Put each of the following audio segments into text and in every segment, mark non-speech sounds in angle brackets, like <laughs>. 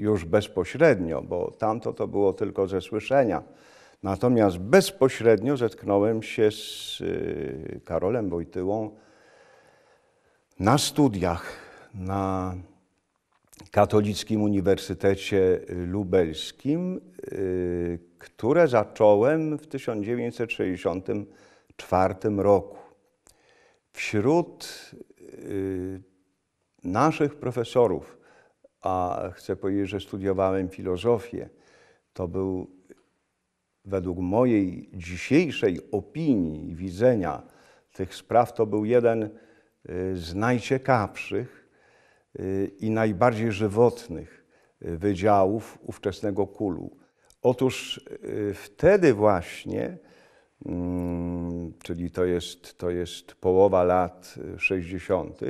już bezpośrednio, bo tamto to było tylko ze słyszenia. Natomiast bezpośrednio zetknąłem się z y, Karolem Wojtyłą na studiach na Katolickim Uniwersytecie Lubelskim, y, które zacząłem w 1964 roku. Wśród y, naszych profesorów a chcę powiedzieć, że studiowałem filozofię, to był według mojej dzisiejszej opinii i widzenia tych spraw, to był jeden y, z najciekawszych y, i najbardziej żywotnych y, wydziałów ówczesnego kulu. Otóż wtedy właśnie, mm, czyli to jest, to jest połowa lat 60.,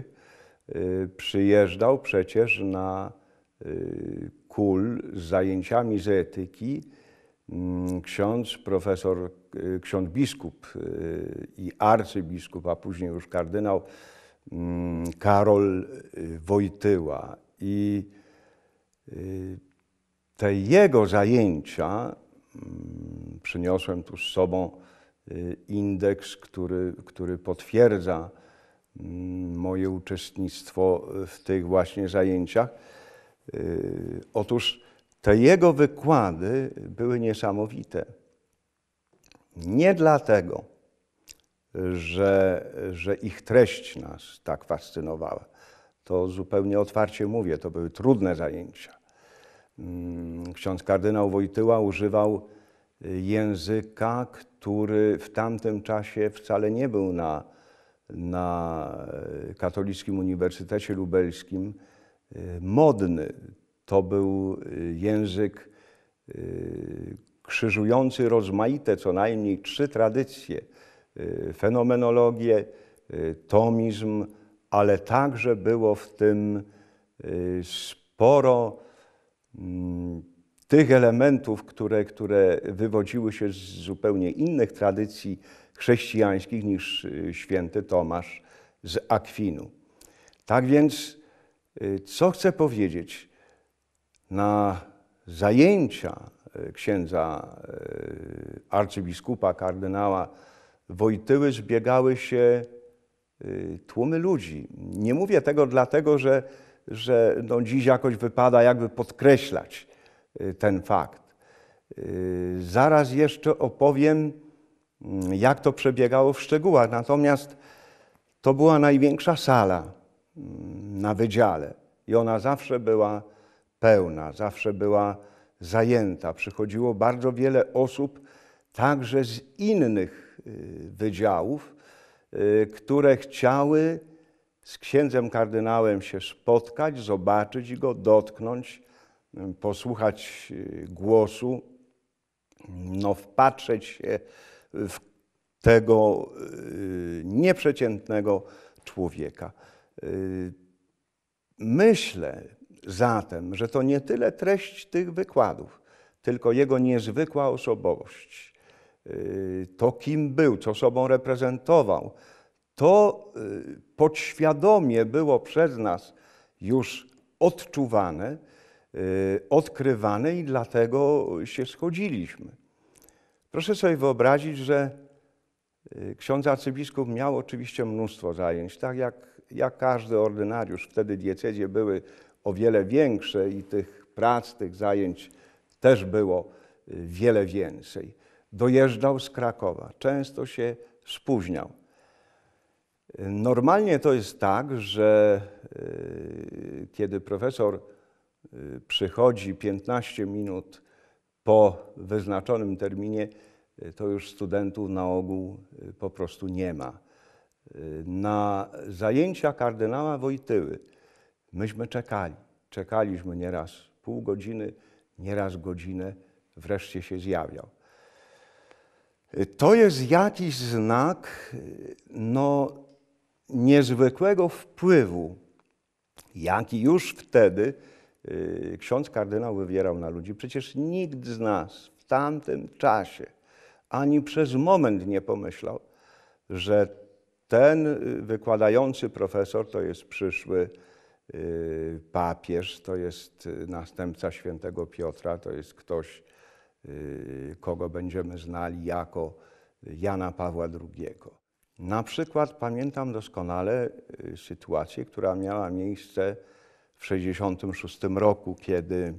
przyjeżdżał przecież na kul z zajęciami z etyki mm, ksiądz profesor, y, ksiądz biskup y, i arcybiskup, a później już kardynał mm, Karol y, Wojtyła. I te jego zajęcia mm, przyniosłem tu z sobą indeks, który, który potwierdza moje uczestnictwo w tych właśnie zajęciach. Y, otóż te jego wykłady były niesamowite. Nie dlatego, że, że ich treść nas tak fascynowała. To zupełnie otwarcie mówię, to były trudne zajęcia. Mm, ksiądz kardynał Wojtyła używał y, języka, który w tamtym czasie wcale nie był na, na y, Katolickim Uniwersytecie Lubelskim modny. To był y, język y, krzyżujący rozmaite co najmniej trzy tradycje: y, fenomenologię, tomizm, ale także było w tym sporo mm, tych elementów, które, które wywodziły się z zupełnie innych tradycji chrześcijańskich niż święty Tomasz z Akwinu. Tak więc Y, co chcę powiedzieć? Na zajęcia y, księdza y, arcybiskupa, kardynała Wojtyły zbiegały się tłumy ludzi. Nie mówię tego dlatego, że, że no dziś jakoś wypada jakby podkreślać ten fakt. Zaraz jeszcze opowiem, mm, jak to przebiegało w szczegółach. Natomiast to była największa sala Mm, na wydziale i ona zawsze była pełna, zawsze była zajęta. Przychodziło bardzo wiele osób, także z innych y, wydziałów, y, które chciały z księdzem kardynałem się spotkać, zobaczyć go, dotknąć, mm, posłuchać y, głosu, no, wpatrzeć się w tego nieprzeciętnego człowieka. Y, myślę zatem, że to nie tyle treść tych wykładów, tylko jego niezwykła osobowość. Y, to, kim był, co sobą reprezentował, to y, podświadomie było przez nas już odczuwane, odkrywane i dlatego się schodziliśmy. Proszę sobie wyobrazić, że ksiądz arcybiskup miał oczywiście mnóstwo zajęć, tak jak jak każdy ordynariusz, wtedy diecezie były o wiele większe i tych prac, tych zajęć też było y, wiele więcej. Dojeżdżał z Krakowa, często się spóźniał. Normalnie to jest tak, że y, kiedy profesor y, przychodzi 15 minut po wyznaczonym terminie, to już studentów na ogół po prostu nie ma. Na zajęcia kardynała Wojtyły myśmy czekali. Czekaliśmy nieraz pół godziny, nieraz godzinę, wreszcie się zjawiał. To jest jakiś znak no, niezwykłego wpływu, jaki już wtedy y, ksiądz kardynał wywierał na ludzi. Przecież nikt z nas w tamtym czasie ani przez moment nie pomyślał, że ten y, wykładający profesor to jest przyszły y, papież, to jest y, następca świętego Piotra, to jest ktoś, kogo będziemy znali jako Jana Pawła II. Na przykład pamiętam doskonale sytuację, która miała miejsce w 1966 roku, kiedy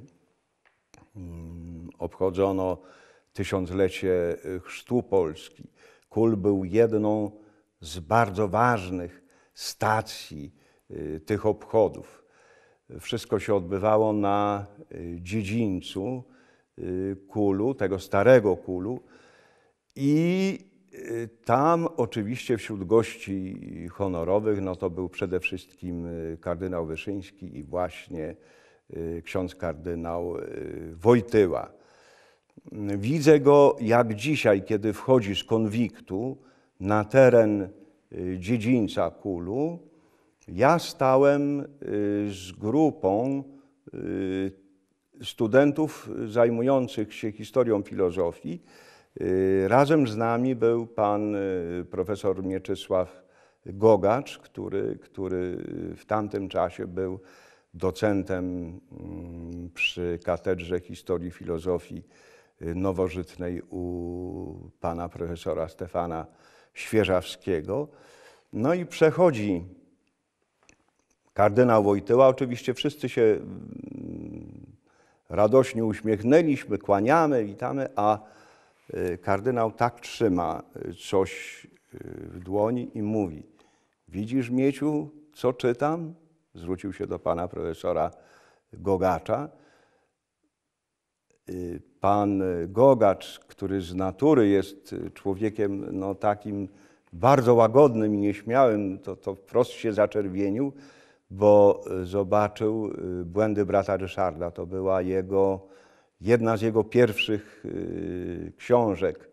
mm, obchodzono tysiąclecie chrztu Polski. Kul był jedną z bardzo ważnych stacji y, tych obchodów. Wszystko się odbywało na y, dziedzińcu y, kulu, tego starego kulu. I tam oczywiście wśród gości honorowych no to był przede wszystkim kardynał Wyszyński i właśnie ksiądz kardynał Wojtyła. Widzę go jak dzisiaj, kiedy wchodzi z konwiktu na teren y, dziedzińca Kulu, ja stałem y, z grupą y, studentów zajmujących się historią filozofii. Razem z nami był pan profesor Mieczysław Gogacz, który, który w tamtym czasie był docentem mm, przy Katedrze Historii Filozofii Nowożytnej u pana profesora Stefana Świeżawskiego. No i przechodzi kardynał Wojtyła. Oczywiście wszyscy się mm, radośnie uśmiechnęliśmy, kłaniamy, witamy, a y, kardynał tak trzyma y, coś y, w dłoni i mówi: Widzisz, Mieciu, co czytam? Zwrócił się do pana profesora Gogacza. Pan Gogacz, który z natury jest człowiekiem no, takim bardzo łagodnym i nieśmiałym, to, to wprost się zaczerwienił, bo zobaczył y, błędy brata Ryszarda. To była jego, jedna z jego pierwszych y, książek,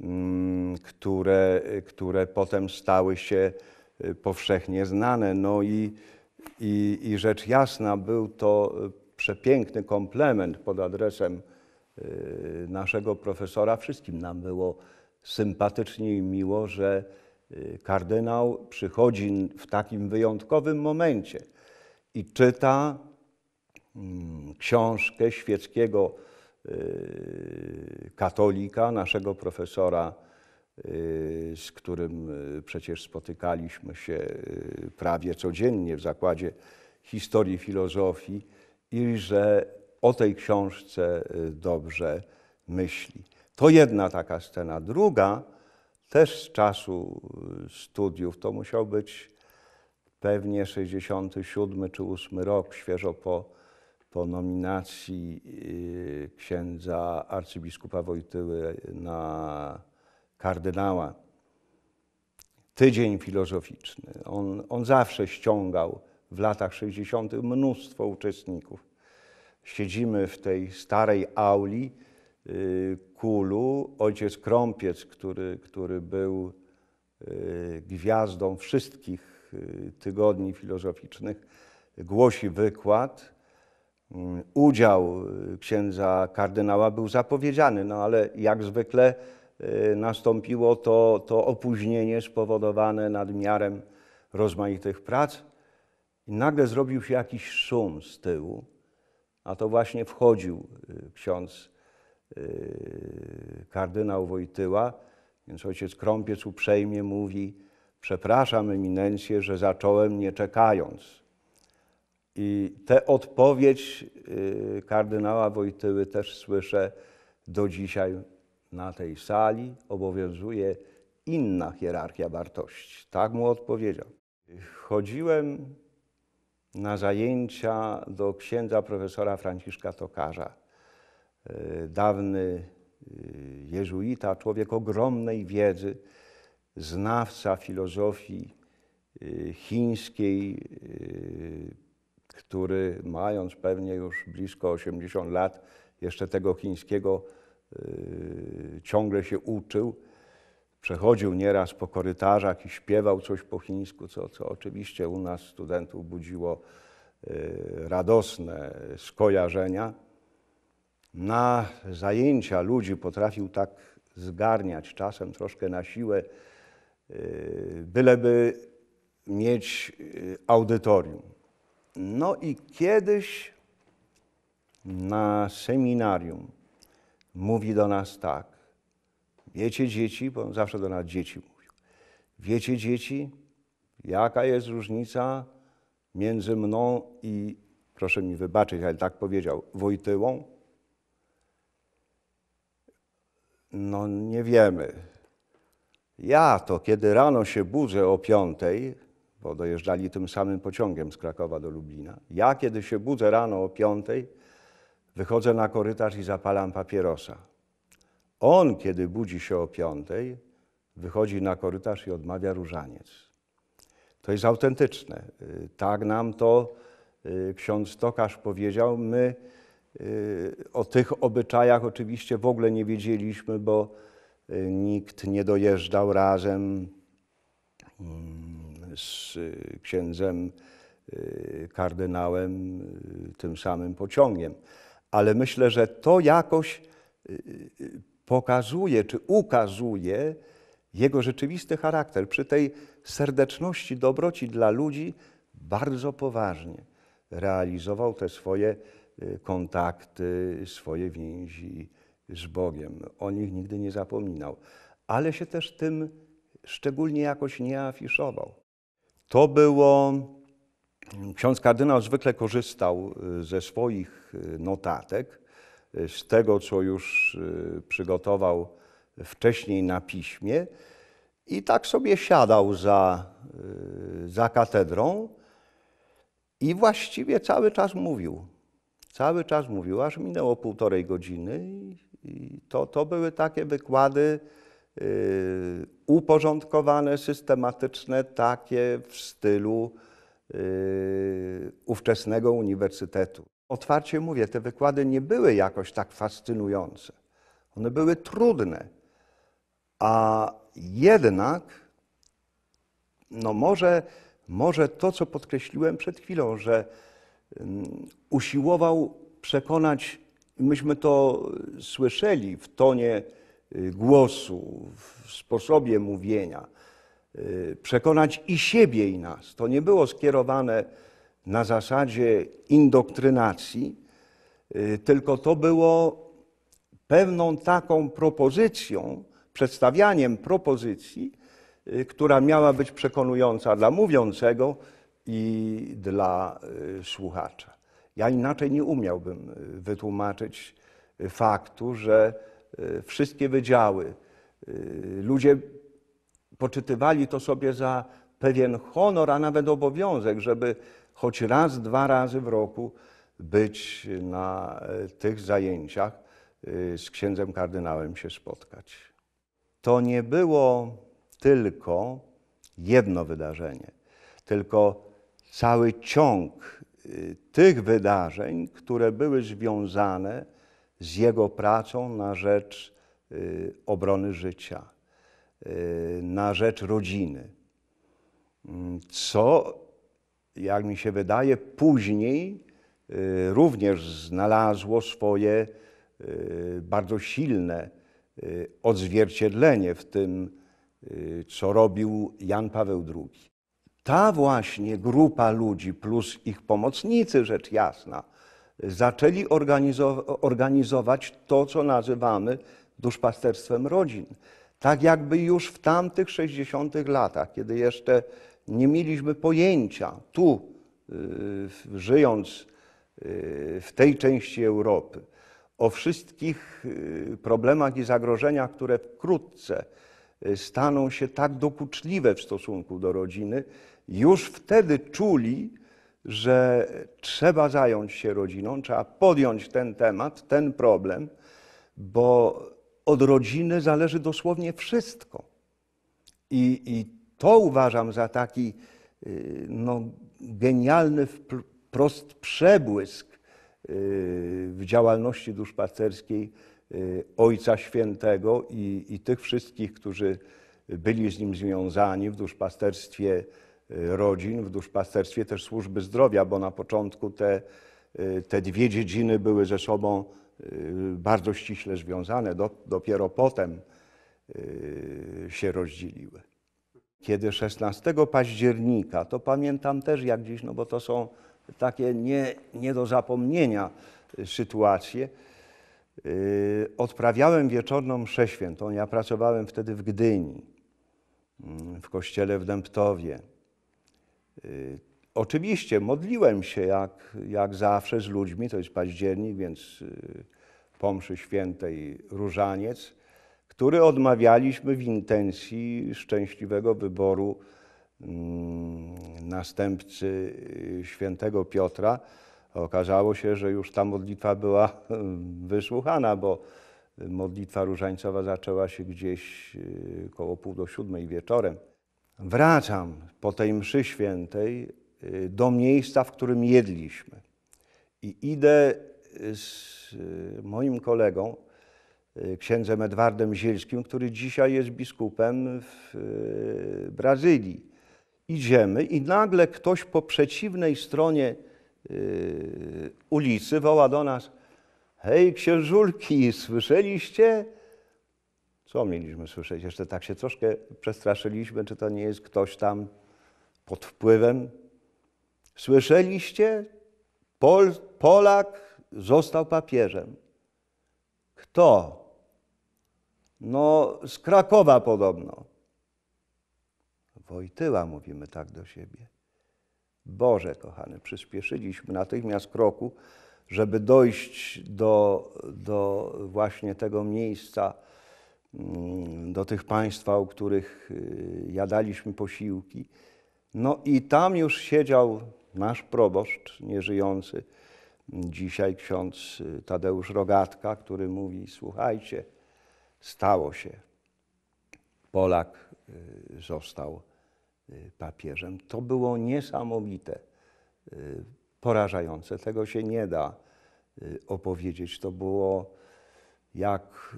mm, które, które potem stały się y, powszechnie znane. No i, i, i rzecz jasna, był to przepiękny komplement pod adresem y, naszego profesora. Wszystkim nam było sympatycznie i miło, że y, kardynał przychodzi w takim wyjątkowym momencie i czyta mm, książkę świeckiego y, katolika, naszego profesora, z którym przecież spotykaliśmy się prawie codziennie w zakładzie historii filozofii i że o tej książce y, dobrze myśli. To jedna taka scena. Druga, też z czasu y, studiów, to musiał być pewnie 67 czy 8 rok, świeżo po, po nominacji y, księdza arcybiskupa Wojtyły na kardynała. Tydzień filozoficzny. On, on zawsze ściągał w latach 60. mnóstwo uczestników. Siedzimy w tej starej auli y, kulu. Ojciec Krąpiec, który, który był y, gwiazdą wszystkich y, tygodni filozoficznych, głosi wykład. Mm, udział księdza kardynała był zapowiedziany, no ale jak zwykle nastąpiło to, to opóźnienie spowodowane nadmiarem rozmaitych prac i nagle zrobił się jakiś szum z tyłu, a to właśnie wchodził y, ksiądz y, kardynał Wojtyła, więc ojciec Krąpiec uprzejmie mówi, przepraszam eminencję, że zacząłem nie czekając. I tę odpowiedź y, kardynała Wojtyły też słyszę do dzisiaj na tej sali. Obowiązuje inna hierarchia wartości. Tak mu odpowiedział. Chodziłem na zajęcia do księdza profesora Franciszka Tokarza. Y, dawny y, jezuita, człowiek ogromnej wiedzy, znawca filozofii y, chińskiej, który mając pewnie już blisko 80 lat, jeszcze tego chińskiego ciągle się uczył przechodził nieraz po korytarzach i śpiewał coś po chińsku, co, co oczywiście u nas studentów budziło y, radosne skojarzenia. Na zajęcia ludzi potrafił tak zgarniać, czasem troszkę na siłę, y, byleby mieć y, audytorium. No i kiedyś na seminarium mówi do nas tak. Wiecie dzieci, bo on zawsze do nas dzieci mówił. Wiecie dzieci, jaka jest różnica między mną i, proszę mi wybaczyć, ale tak powiedział, Wojtyłą? No nie wiemy. Ja to, kiedy rano się budzę o piątej, bo dojeżdżali tym samym pociągiem z Krakowa do Lublina, ja kiedy się budzę rano o piątej, wychodzę na korytarz i zapalam papierosa on, kiedy budzi się o piątej, wychodzi na korytarz i odmawia różaniec. To jest autentyczne. Y, tak nam to y, ksiądz Tokarz powiedział. My y, o tych obyczajach oczywiście w ogóle nie wiedzieliśmy, bo nikt nie dojeżdżał razem mm, z księdzem kardynałem tym samym pociągiem. Ale myślę, że to jakoś pokazuje czy ukazuje jego rzeczywisty charakter przy tej serdeczności, dobroci dla ludzi bardzo poważnie realizował te swoje y, kontakty, swoje więzi z Bogiem. O nich nigdy nie zapominał, ale się też tym szczególnie jakoś nie afiszował. To było. Ksiądz kardynał zwykle korzystał y, ze swoich y, notatek, z tego, co już y, przygotował wcześniej na piśmie. I tak sobie siadał za, y, za katedrą i właściwie cały czas mówił. Cały czas mówił, aż minęło półtorej godziny. I to, to były takie wykłady y, uporządkowane, systematyczne, takie w stylu y, ówczesnego uniwersytetu otwarcie mówię, te wykłady nie były jakoś tak fascynujące. One były trudne. A jednak, no może, może to, co podkreśliłem przed chwilą, że mm, usiłował przekonać, myśmy to słyszeli w tonie y, głosu, w sposobie mówienia, y, przekonać i siebie, i nas. To nie było skierowane na zasadzie indoktrynacji, y, tylko to było pewną taką propozycją, przedstawianiem propozycji, y, która miała być przekonująca dla mówiącego i dla y, słuchacza. Ja inaczej nie umiałbym wytłumaczyć faktu, że wszystkie wydziały, ludzie poczytywali to sobie za pewien honor, a nawet obowiązek, żeby choć raz, dwa razy w roku być na e, tych zajęciach, e, z księdzem kardynałem się spotkać. To nie było tylko jedno wydarzenie, tylko cały ciąg e, tych wydarzeń, które były związane z jego pracą na rzecz obrony życia, na rzecz rodziny. Mm, co jak mi się wydaje, później y, również znalazło swoje y, bardzo silne y, odzwierciedlenie w tym, co robił Jan Paweł II. Ta właśnie grupa ludzi plus ich pomocnicy, rzecz jasna, zaczęli organizo organizować to, co nazywamy duszpasterstwem rodzin. Tak jakby już w tamtych 60 latach, kiedy jeszcze nie mieliśmy pojęcia tu, y, żyjąc y, w tej części Europy, o wszystkich y, problemach i zagrożeniach, które wkrótce staną się tak dokuczliwe w stosunku do rodziny, już wtedy czuli, że trzeba zająć się rodziną, trzeba podjąć ten temat, ten problem, bo od rodziny zależy dosłownie wszystko. I, i to uważam za taki y, no, genialny, wprost przebłysk y, w działalności duszpasterskiej y, Ojca Świętego i, i tych wszystkich, którzy byli z nim związani w duszpasterstwie rodzin, w duszpasterstwie też służby zdrowia, bo na początku te, te dwie dziedziny były ze sobą bardzo ściśle związane. Do, dopiero potem się rozdzieliły kiedy 16 października, to pamiętam też jak dziś, no bo to są takie nie, nie do zapomnienia y, sytuacje, yy, odprawiałem wieczorną mszę świętą. Ja pracowałem wtedy w Gdyni, yy, w kościele w Dęptowie. Yy, oczywiście modliłem się jak, jak zawsze z ludźmi, to jest październik, więc y, po mszy świętej różaniec, który odmawialiśmy w intencji szczęśliwego wyboru mm, następcy y, świętego Piotra. Okazało się, że już ta modlitwa była <laughs> wysłuchana, bo modlitwa różańcowa zaczęła się gdzieś y, koło pół do siódmej wieczorem. Wracam po tej mszy świętej y, do miejsca, w którym jedliśmy. I idę z moim kolegą, Y, księdzem Edwardem Zielskim, który dzisiaj jest biskupem w y, Brazylii. Idziemy i nagle ktoś po przeciwnej stronie y, ulicy woła do nas: Hej, księżulki, słyszeliście? Co mieliśmy słyszeć? Jeszcze tak się troszkę przestraszyliśmy, czy to nie jest ktoś tam pod wpływem. Słyszeliście? Pol, Polak został papieżem. Kto? No, z Krakowa podobno. Wojtyła mówimy tak do siebie. Boże, kochany, przyspieszyliśmy natychmiast kroku, żeby dojść do, do właśnie tego miejsca, mm, do tych państwa, u których y, jadaliśmy posiłki. No i tam już siedział nasz proboszcz nieżyjący, mm, dzisiaj ksiądz y, Tadeusz Rogatka, który mówi: Słuchajcie, Stało się. Polak y, został y, papieżem. To było niesamowite, y, porażające. Tego się nie da opowiedzieć. To było jak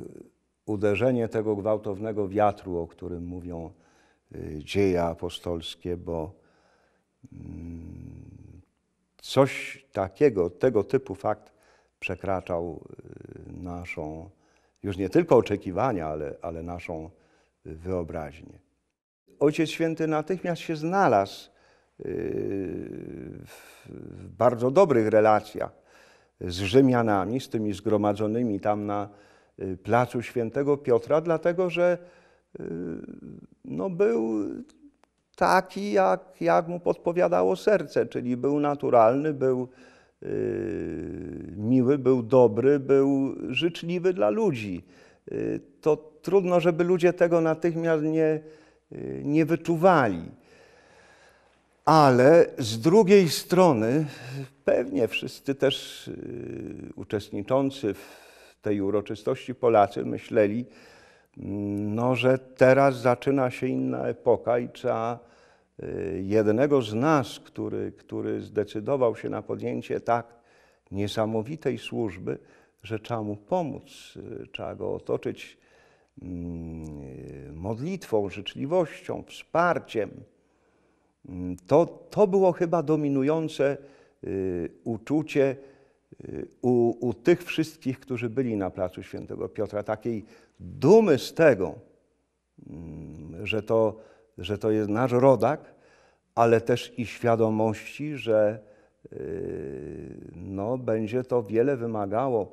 uderzenie tego gwałtownego wiatru, o którym mówią dzieje apostolskie, bo mm, coś takiego, tego typu fakt przekraczał naszą już nie tylko oczekiwania, ale, ale naszą y, wyobraźnię. Ojciec Święty natychmiast się znalazł y, w bardzo dobrych relacjach z Rzymianami, z tymi zgromadzonymi tam na y, placu Świętego Piotra, dlatego że no, był taki, jak, jak mu podpowiadało serce, czyli był naturalny, był Y, miły, był dobry, był życzliwy dla ludzi. Y, to trudno, żeby ludzie tego natychmiast nie, y, nie wyczuwali. Ale z drugiej strony, pewnie wszyscy też uczestniczący w tej uroczystości Polacy myśleli, mm, no, że teraz zaczyna się inna epoka i trzeba Y, jednego z nas, który, który zdecydował się na podjęcie tak niesamowitej służby, że trzeba mu pomóc, y, trzeba go otoczyć mm, modlitwą, życzliwością, wsparciem. Mm, to, to było chyba dominujące y, uczucie u, u tych wszystkich, którzy byli na placu Świętego Piotra, takiej dumy z tego, mm, że to że to jest nasz rodak, ale też i świadomości, że y, no, będzie to wiele wymagało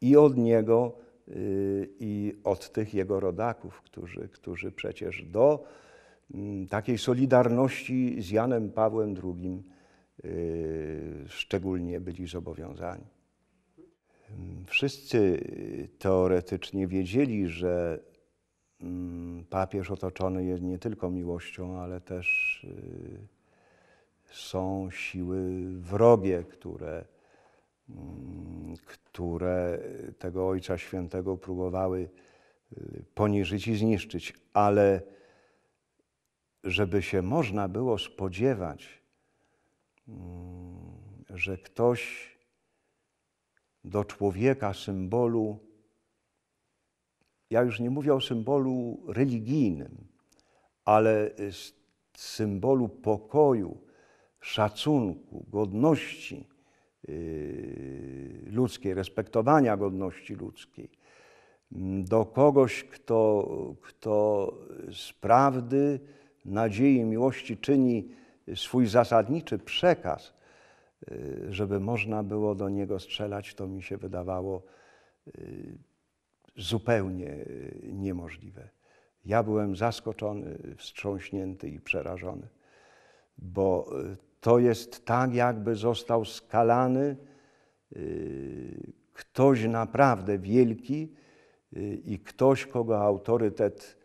i od niego, y, i od tych jego rodaków, którzy, którzy przecież do mm, takiej solidarności z Janem Pawłem II y, szczególnie byli zobowiązani. Wszyscy teoretycznie wiedzieli, że Mm, papież otoczony jest nie tylko miłością, ale też y, są siły wrogie, które, mm, które tego Ojca Świętego próbowały y, poniżyć i zniszczyć, ale żeby się można było spodziewać, mm, że ktoś do człowieka symbolu ja już nie mówię o symbolu religijnym, ale symbolu pokoju, szacunku, godności yy, ludzkiej, respektowania godności ludzkiej. Mm, do kogoś, kto, kto z prawdy, nadziei, miłości czyni swój zasadniczy przekaz, yy, żeby można było do niego strzelać, to mi się wydawało yy, zupełnie e, niemożliwe. Ja byłem zaskoczony, wstrząśnięty i przerażony, bo e, to jest tak, jakby został skalany e, ktoś naprawdę wielki i ktoś, kogo autorytet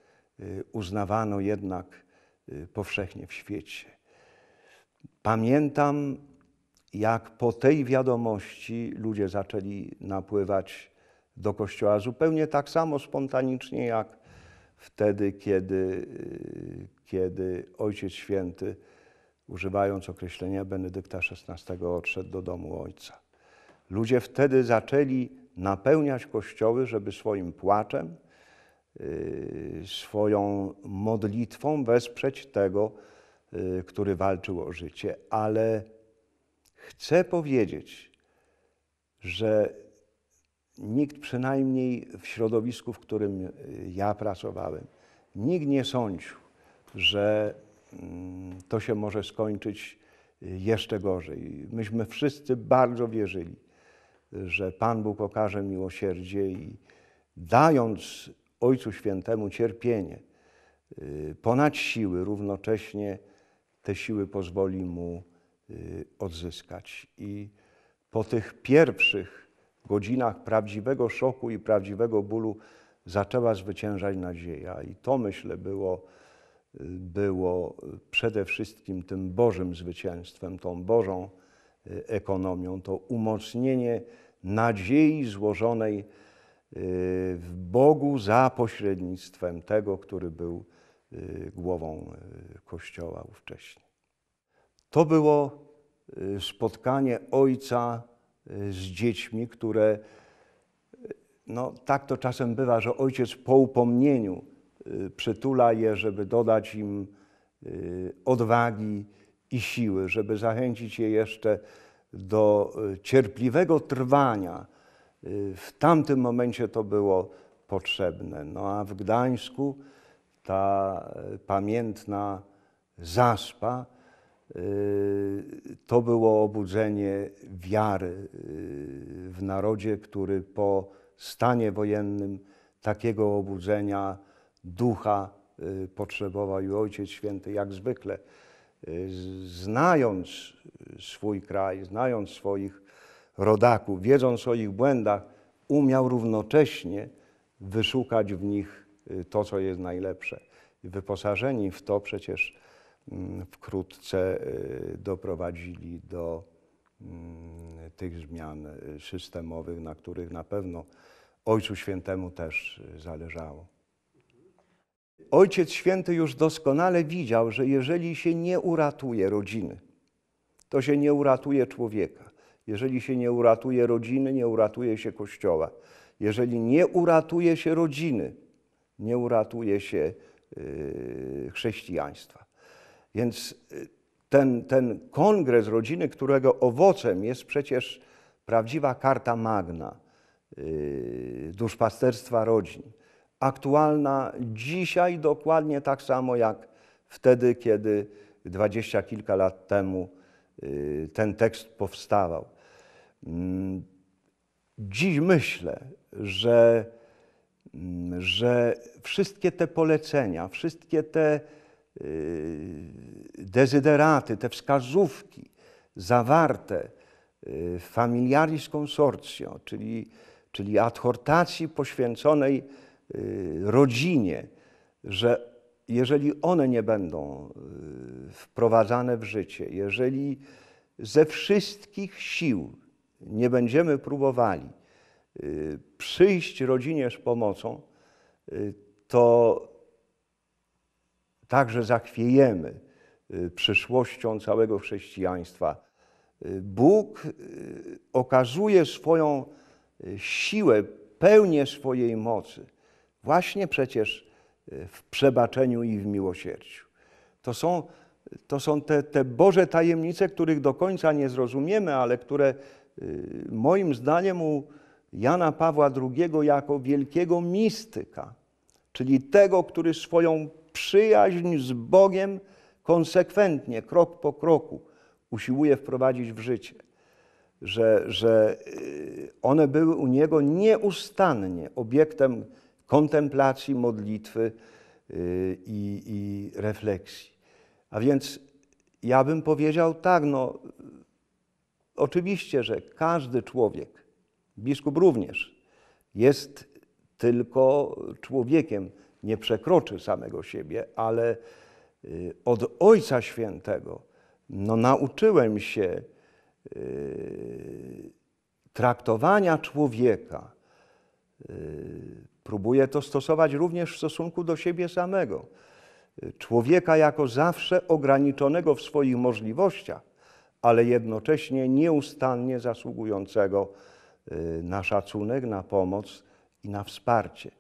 uznawano jednak powszechnie w świecie. Pamiętam, jak po tej wiadomości ludzie zaczęli napływać do kościoła zupełnie tak samo spontanicznie jak wtedy, kiedy, y, kiedy Ojciec Święty, używając określenia Benedykta XVI, odszedł do domu Ojca. Ludzie wtedy zaczęli napełniać kościoły, żeby swoim płaczem, y, swoją modlitwą wesprzeć tego, y, który walczył o życie. Ale chcę powiedzieć, że nikt przynajmniej w środowisku, w którym e, ja pracowałem, nikt nie sądził, że mm, to się może skończyć e, jeszcze gorzej. Myśmy wszyscy bardzo wierzyli, że Pan Bóg okaże miłosierdzie i dając Ojcu Świętemu cierpienie e, ponad siły, równocześnie te siły pozwoli mu odzyskać. I po tych pierwszych godzinach prawdziwego szoku i prawdziwego bólu zaczęła zwyciężać nadzieja. I to, myślę, było, było przede wszystkim tym Bożym zwycięstwem, tą Bożą y, ekonomią, to umocnienie nadziei złożonej y, w Bogu za pośrednictwem tego, który był y, głową Kościoła ówcześnie. To było spotkanie Ojca Y, z dziećmi, które y, no, tak to czasem bywa, że ojciec po upomnieniu y, przytula je, żeby dodać im odwagi i siły, żeby zachęcić je jeszcze do cierpliwego trwania. W tamtym momencie to było potrzebne. No a w Gdańsku ta pamiętna zaspa Y, to było obudzenie wiary y, w narodzie, który po stanie wojennym takiego obudzenia ducha y, potrzebował i Ojciec Święty, jak zwykle, znając swój kraj, znając swoich rodaków, wiedząc o ich błędach, umiał równocześnie wyszukać w nich to, co jest najlepsze. Wyposażeni w to przecież Mm, wkrótce y, doprowadzili do mm, tych zmian y, systemowych, na których na pewno Ojcu Świętemu też y, zależało. Ojciec Święty już doskonale widział, że jeżeli się nie uratuje rodziny, to się nie uratuje człowieka. Jeżeli się nie uratuje rodziny, nie uratuje się Kościoła. Jeżeli nie uratuje się rodziny, nie uratuje się chrześcijaństwa. Więc y, ten, ten kongres rodziny, którego owocem jest przecież prawdziwa karta magna yy, duszpasterstwa rodzin, aktualna dzisiaj dokładnie tak samo jak wtedy, kiedy dwadzieścia kilka lat temu y, ten tekst powstawał. Mm, dziś myślę, że, mm, że wszystkie te polecenia, wszystkie te Y, dezyderaty, te wskazówki zawarte y, w familiaris consortio, czyli, czyli adhortacji poświęconej y, rodzinie, że jeżeli one nie będą wprowadzane w życie, jeżeli ze wszystkich sił nie będziemy próbowali przyjść rodzinie z pomocą, to także zachwiejemy y, przyszłością całego chrześcijaństwa. Y, Bóg y, okazuje swoją siłę, pełnię swojej mocy, właśnie przecież w przebaczeniu i w miłosierdziu. To są, to są te, te Boże tajemnice, których do końca nie zrozumiemy, ale które moim zdaniem u Jana Pawła II jako wielkiego mistyka, czyli tego, który swoją przyjaźń z Bogiem konsekwentnie, krok po kroku usiłuje wprowadzić w życie. Że, że y, one były u niego nieustannie obiektem kontemplacji, modlitwy y, i, i refleksji. A więc ja bym powiedział tak, no oczywiście, że każdy człowiek, biskup również, jest tylko człowiekiem nie przekroczy samego siebie, ale y, od Ojca Świętego no, nauczyłem się y, traktowania człowieka. Y, próbuję to stosować również w stosunku do siebie samego. Człowieka jako zawsze ograniczonego w swoich możliwościach, ale jednocześnie nieustannie zasługującego na szacunek, na pomoc i na wsparcie.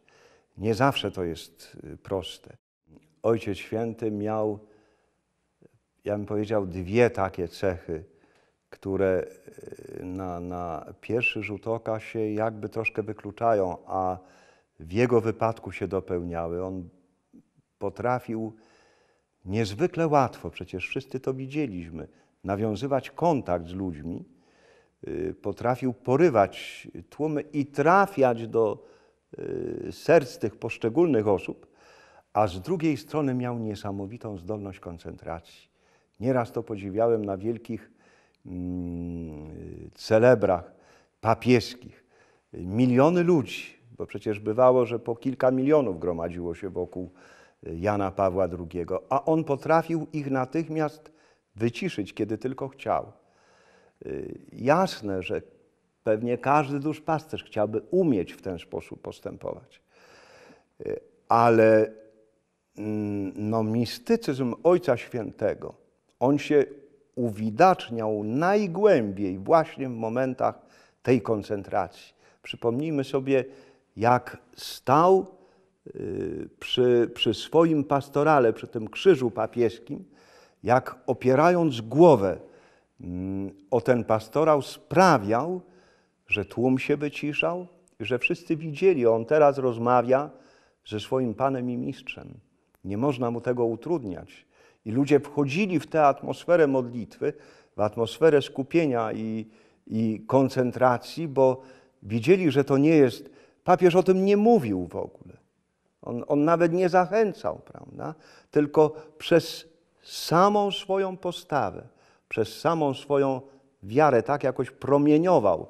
Nie zawsze to jest y, proste. Ojciec Święty miał, ja bym powiedział, dwie takie cechy, które y, na, na pierwszy rzut oka się jakby troszkę wykluczają, a w jego wypadku się dopełniały. On potrafił niezwykle łatwo, przecież wszyscy to widzieliśmy, nawiązywać kontakt z ludźmi, y, potrafił porywać tłumy i trafiać do Y, serc tych poszczególnych osób, a z drugiej strony miał niesamowitą zdolność koncentracji. Nieraz to podziwiałem na wielkich mm, celebrach papieskich. Miliony ludzi, bo przecież bywało, że po kilka milionów gromadziło się wokół y, Jana Pawła II, a on potrafił ich natychmiast wyciszyć, kiedy tylko chciał. Y, jasne, że Pewnie każdy duszpasterz chciałby umieć w ten sposób postępować. Y, ale mm, no, mistycyzm Ojca Świętego, on się uwidaczniał najgłębiej właśnie w momentach tej koncentracji. Przypomnijmy sobie, jak stał y, przy, przy swoim pastorale, przy tym krzyżu papieskim, jak opierając głowę mm, o ten pastorał, sprawiał, że tłum się wyciszał, że wszyscy widzieli, on teraz rozmawia ze swoim Panem i Mistrzem. Nie można mu tego utrudniać. I ludzie wchodzili w tę atmosferę modlitwy, w atmosferę skupienia i, i koncentracji, bo widzieli, że to nie jest. Papież o tym nie mówił w ogóle. On, on nawet nie zachęcał, prawda? Tylko przez samą swoją postawę, przez samą swoją wiarę, tak jakoś promieniował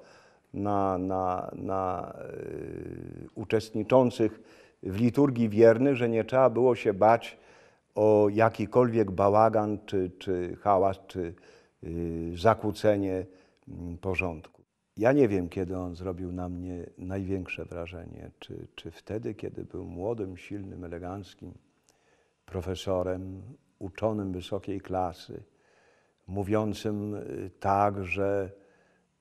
na, na, na y, uczestniczących w liturgii wiernych, że nie trzeba było się bać o jakikolwiek bałagan, czy, czy hałas, czy y, zakłócenie mm, porządku. Ja nie wiem, kiedy on zrobił na mnie największe wrażenie. Czy, czy wtedy, kiedy był młodym, silnym, eleganckim profesorem, uczonym wysokiej klasy, mówiącym y, tak, że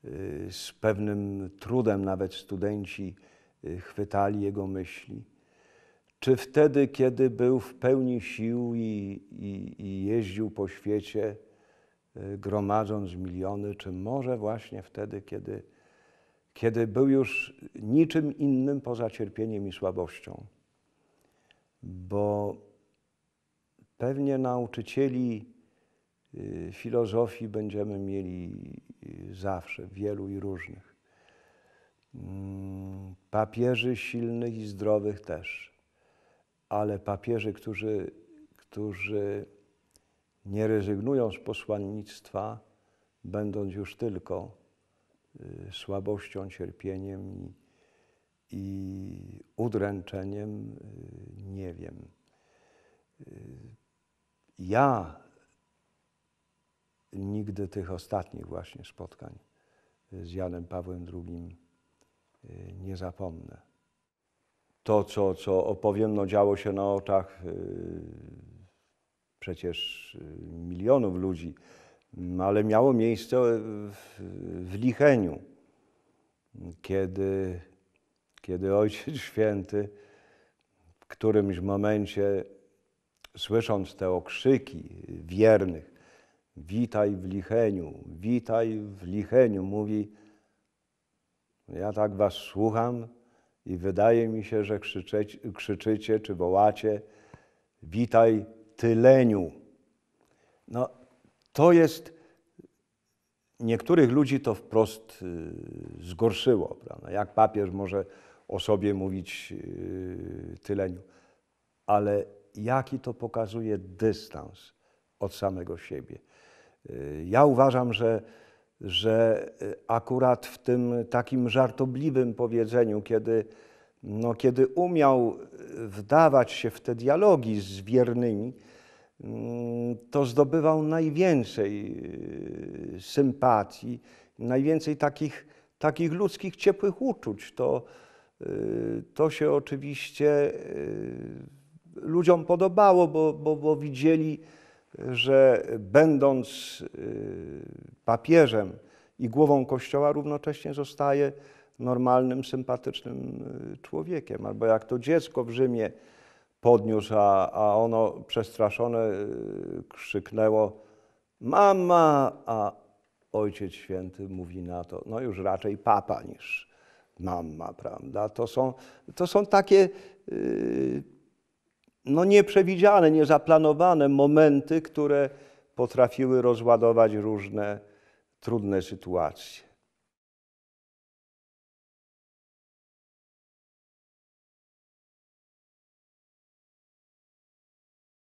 Y, z pewnym trudem nawet studenci y, chwytali jego myśli. Czy wtedy, kiedy był w pełni sił i, i, i jeździł po świecie, y, gromadząc miliony, czy może właśnie wtedy, kiedy, kiedy był już niczym innym poza cierpieniem i słabością? Bo pewnie nauczycieli Y, filozofii będziemy mieli y, zawsze, wielu i różnych. Mm, papieży silnych i zdrowych też, ale papieży, którzy, którzy nie rezygnują z posłannictwa, będąc już tylko y, słabością, cierpieniem i, i udręczeniem, nie wiem. Ja nigdy tych ostatnich właśnie spotkań z Janem Pawłem II y, nie zapomnę. To, co, co opowiem, no działo się na oczach y, przecież y, milionów ludzi, mm, ale miało miejsce w, w Licheniu, kiedy, kiedy Ojciec <laughs> Święty w którymś momencie, słysząc te okrzyki wiernych, Witaj w Licheniu, witaj w Licheniu. Mówi, ja tak was słucham i wydaje mi się, że krzyczeć, krzyczycie czy wołacie, witaj tyleniu. No, to jest, niektórych ludzi to wprost y, zgorszyło. Prawda? Jak papież może o sobie mówić y, tyleniu? Ale jaki to pokazuje dystans od samego siebie. Ja uważam, że, że akurat w tym takim żartobliwym powiedzeniu, kiedy, no, kiedy umiał wdawać się w te dialogi z wiernymi, mm, to zdobywał najwięcej y, sympatii, najwięcej takich, takich ludzkich, ciepłych uczuć. To, y, to się oczywiście y, ludziom podobało, bo, bo, bo widzieli, że będąc y, papieżem i głową Kościoła równocześnie zostaje normalnym, sympatycznym y, człowiekiem. Albo jak to dziecko w Rzymie podniósł, a, a ono przestraszone y, krzyknęło mama, a Ojciec Święty mówi na to, no już raczej papa niż mama, prawda? To są, to są takie no, nieprzewidziane, niezaplanowane momenty, które potrafiły rozładować różne trudne sytuacje.